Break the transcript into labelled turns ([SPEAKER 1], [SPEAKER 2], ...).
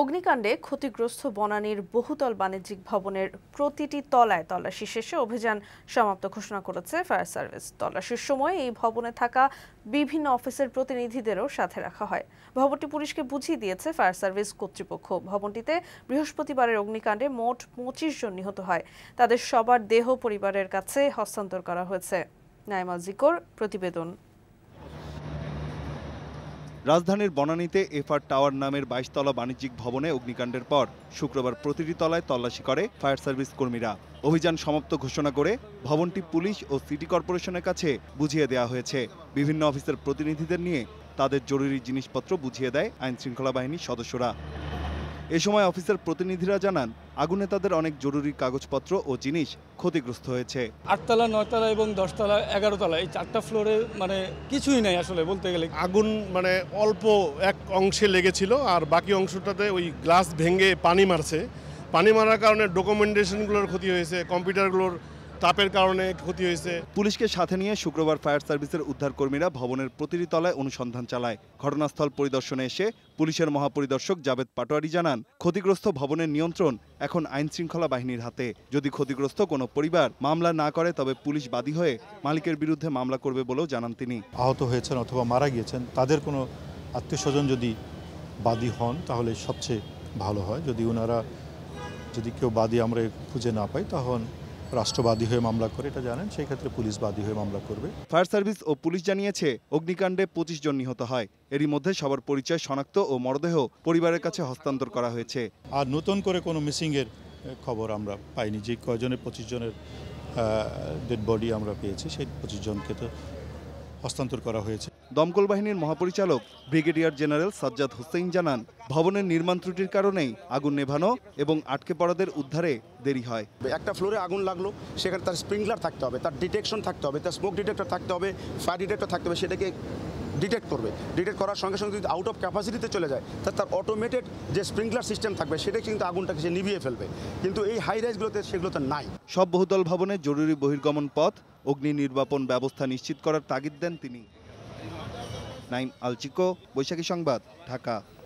[SPEAKER 1] অগ্নিকাণ্ডে ক্ষতিগ্রস্ত বনানীর বহুতল বাণিজ্যিক ভবনের প্রতিটি তলায় তল্লাশি শেষে অভিযান সমাপ্ত ঘোষণা করেছে ফায়ার সার্ভিস তল্লাশির সময় এই ভবনে থাকা বিভিন্ন অফিসের প্রতিনিধিদেরও সাথে রাখা হয় ভবনটি পুলিশকে বুঝিয়ে দিয়েছে ফায়ার সার্ভিস কর্তৃপক্ষ ভবনটিতে বৃহস্পতিবারের অগ্নিকাণ্ডে মোট পঁচিশ জন নিহত হয় তাদের সবার দেহ পরিবারের কাছে হস্তান্তর করা হয়েছে নাইমা জিকোর প্রতিবেদন
[SPEAKER 2] রাজধানীর বনানীতে এফআর টাওয়ার নামের বাইশতলা বাণিজ্যিক ভবনে অগ্নিকাণ্ডের পর শুক্রবার প্রতিটি তলায় তল্লাশি করে ফায়ার সার্ভিস কর্মীরা অভিযান সমাপ্ত ঘোষণা করে ভবনটি পুলিশ ও সিটি কর্পোরেশনের কাছে বুঝিয়ে দেওয়া হয়েছে বিভিন্ন অফিসের প্রতিনিধিদের নিয়ে তাদের জরুরি জিনিসপত্র বুঝিয়ে দেয় আইনশৃঙ্খলা বাহিনীর সদস্যরা এ সময় অফিসের প্রতিনিধিরা জানান আগুনে তাদের অনেক জরুরি কাগজপত্র ও জিনিস ক্ষতিগ্রস্ত হয়েছে
[SPEAKER 3] আটতলা নয়তলা এবং দশতলা এগারোতলা এই চারটা ফ্লোরে মানে কিছুই নাই আসলে বলতে গেলে আগুন মানে অল্প এক অংশে লেগেছিল আর বাকি অংশটাতে ওই গ্লাস ভেঙে পানি মারছে পানি মারার কারণে ডকুমেন্টেশনগুলোর ক্ষতি হয়েছে কম্পিউটারগুলোর তাপের কারণে ক্ষতি হয়েছে পুলিশকে সাথে নিয়ে শুক্রবার ফায়ার সার্ভিসের উদ্ধারকর্মীরা
[SPEAKER 2] ভবনের প্রতিটি তলায় অনুসন্ধান চালায় ঘটনাস্থল পরিদর্শনে এসে পুলিশের মহাপরিদর্শক জাবেদ পাটোয়ারি জানান ক্ষতিগ্রস্ত ভবনের নিয়ন্ত্রণ এখন আইন শৃঙ্খলা বাহিনীর হাতে যদি ক্ষতিগ্রস্ত কোনো পরিবার মামলা না করে তবে পুলিশ বাদী হয়ে মালিকের বিরুদ্ধে মামলা করবে বলেও জানান তিনি
[SPEAKER 3] আহত হয়েছেন অথবা মারা গিয়েছেন তাদের কোনো আত্মীয় স্বজন যদি বাদী হন তাহলে সবচেয়ে ভালো হয় যদি ওনারা যদি কেউ বাদী আমরা খুঁজে না পাই তখন রাষ্ট্রবাদী হয়ে মামলা করে এটা জানেন সেই ক্ষেত্রে পুলিশ বাদী হয়ে মামলা করবে
[SPEAKER 2] ফায়ার সার্ভিস ও পুলিশ জানিয়েছে অগ্নিকাণ্ডে পঁচিশ জন নিহত হয় এরই মধ্যে সবার পরিচয় শনাক্ত ও মরদেহ পরিবারের কাছে
[SPEAKER 3] হস্তান্তর করা হয়েছে আর নতুন করে কোনো মিসিংয়ের খবর আমরা পাইনি যে কয়জনের পঁচিশ জনের ডেড বডি আমরা পেয়েছি সেই পঁচিশ জনকে তো হস্তান্তর করা
[SPEAKER 2] হয়েছে দমকল বাহিনীর মহাপরিচালক ব্রিগেডিয়ার জেনারেল সাজ্জাদ হোসেন জানান ভবনের নির্মাণ
[SPEAKER 4] ত্রুটির কারণেই আগুন নেভানো এবং আটকে পড়াদের উদ্ধারে দেরি হয় একটা ফ্লোরে আগুন লাগলো সেখানে তার স্প্রিংলার থাকতে হবে তার ডিটেকশন থাকতে হবে তার স্মোক ডিটেক্টর থাকতে হবে ফায়ার ডিটেক্টর থাকতে হবে সেটাকে ডিটেক্ট করবে ডিটেক্ট করার সঙ্গে সঙ্গে যদি আউট অফ ক্যাপাসিটিতে চলে যায় তা তার অটোমেটেড যে স্প্রিংকলার সিস্টেম থাকবে সেটা কিন্তু আগুনটাকে সে নিভিয়ে ফেলবে কিন্তু এই হাই রাইজগুলোতে সেগুলো তো নাই সব বহুদল ভবনে জরুরি বহির্গমন পথ অগ্নি নির্বাপন ব্যবস্থা নিশ্চিত করার তাগিদ দেন তিনি
[SPEAKER 2] নাইম আলচিকো বৈশাখী সংবাদ ঢাকা